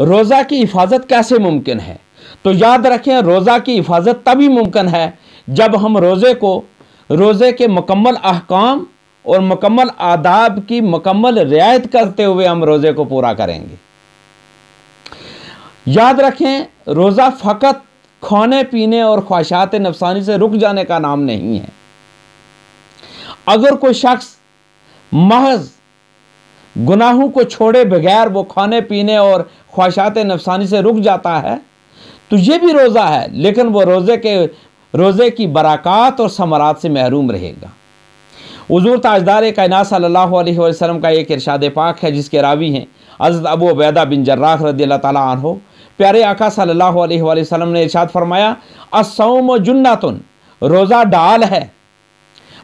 रोज़ा की हिफाजत कैसे मुमकिन है तो याद रखें रोज़ा की हिफाजत तभी मुमकिन है जब हम रोज़े को रोज़े के मुकम्मल अहकाम और मुकम्मल आदाब की मुकम्मल रियायत करते हुए हम रोज़े को पूरा करेंगे याद रखें रोज़ा फ़कत खाने पीने और ख्वाहिशात नफसानी से रुक जाने का नाम नहीं है अगर कोई शख्स महज गुनाहों को छोड़े बगैर वो खाने पीने और ख्वाहिशात नफसानी से रुक जाता है तो ये भी रोज़ा है लेकिन वो रोज़े के रोज़े की बरक़ात और समारात से महरूम रहेगा हजूर ताजदार कायना सल्ला वसलम का एक इरशाद पाक है जिसके रावी हैं हज़रत अबू उबैदा बिन जर्राख रदी अल्लाह प्यारे आका सल्ला वसलम ने इरशाद फरमाया असोम जुन्नातन रोज़ा डाल है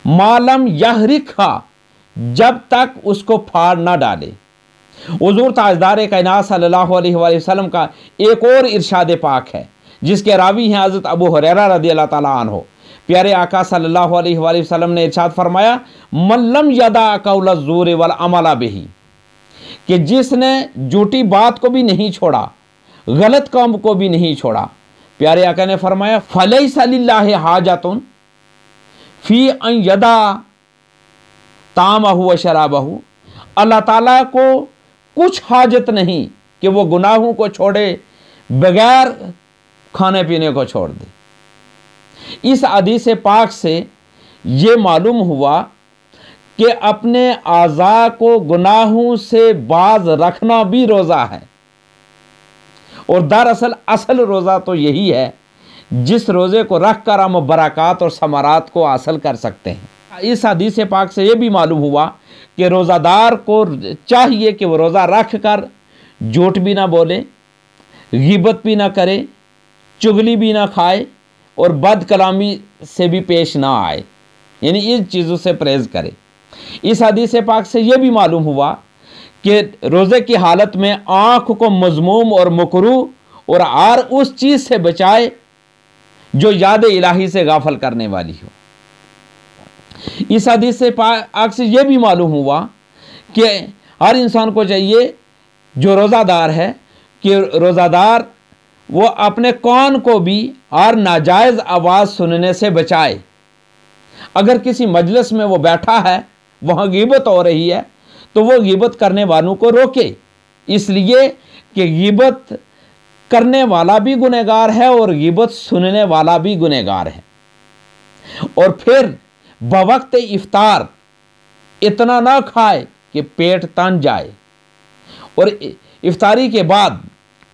मालम यह जब तक उसको फाड़ ना डाले हजूर ताजदार कैनात सल्लाम का एक और इरशाद पाक है जिसके रावी हैं हज़रत अबू हरेरा रदी अल्लाह ताला हो प्यारे आका सल्लल्लाहु अलैहि वसल्लम ने इर्शाद फरमाया मल्लम यदा कौलजूर वल अमला बेही कि जिसने झूठी बात को भी नहीं छोड़ा गलत काम को भी नहीं छोड़ा प्यारे आका ने फरमाया फ़लई सल्ला हाजतन फ़ी अदा तामहु व शराबहु अल्लाह ताला को कुछ हाजत नहीं कि वो गुनाहों को छोड़े बगैर खाने पीने को छोड़ दे इस हदीस पाक से ये मालूम हुआ कि अपने आज़ा को गुनाहों से बाज रखना भी रोज़ा है और दरअसल असल रोज़ा तो यही है जिस रोज़े को रख कर हम बरक़ात और समारात को हासिल कर सकते हैं इस हदीस पाक से ये भी मालूम हुआ कि रोज़ादार को चाहिए कि वो रोज़ा रख कर जोट भी ना बोले गिबत भी ना करे चुगली भी ना खाए और बद कलामी से भी पेश ना आए यानी इन चीज़ों से परहेज़ करे इस हदीस पाक से ये भी मालूम हुआ कि रोज़े की हालत में आँख को मजमूम और मकरू और आर उस चीज़ से बचाए जो याद इलाही से गाफल करने वाली हो इस हदीस से आग से ये भी मालूम हुआ कि हर इंसान को चाहिए जो रोज़ादार है कि रोज़ादार वो अपने कान को भी और नाजायज़ आवाज़ सुनने से बचाए अगर किसी मजलिस में वो बैठा है वहाँ गिबत हो रही है तो वो गिबत करने वालों को रोके इसलिए कि गिबत करने वाला भी गुनहगार है और गिबत सुनने वाला भी गुनहगार है और फिर बवक्त इफ्तार इतना ना खाए कि पेट तन जाए और इफ्तारी के बाद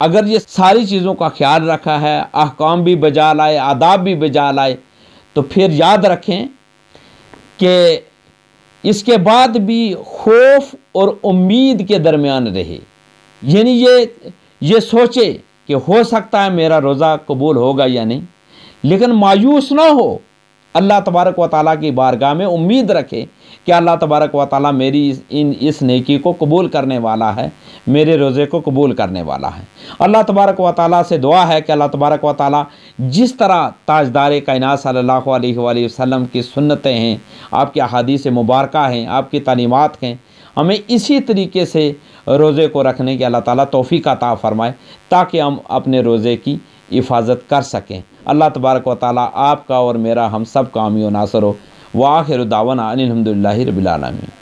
अगर ये सारी चीज़ों का ख्याल रखा है अहकाम भी बजा लाए आदाब भी बजा लाए तो फिर याद रखें कि इसके बाद भी खौफ और उम्मीद के दरमियान रहे यानी ये ये सोचे कि हो सकता है मेरा रोज़ा कबूल होगा या नहीं लेकिन मायूस ना हो अल्लाह तबारक व ताली की बारगाह में उम्मीद रखें कि अल्लाह तबारक व ताली मेरी इस इन इस नेकी को कबूल करने वाला है मेरे रोज़े को कबूल करने वाला है अल्लाह तबारक व ताली से दुआ है कि अल्लाह तबारक व ताली जिस तरह ताजदार कायनात सल्लल्लाहु अलैहि वसल्लम की सुन्नतें हैं आपकी अहादीस मुबारक हैं आपकी तलीमत हैं हमें इसी तरीके से रोज़े को रखने की अल्लाह ताला तोहफ़ी का ता फ़रमाए ताकि हम अपने रोज़े की हिफाजत कर सकें अल्लाह तबारक व ताली आपका और मेरा हम सब कामियों नासर हो वाखिर दावाना अनिलहमदिल्ला रबीआलमी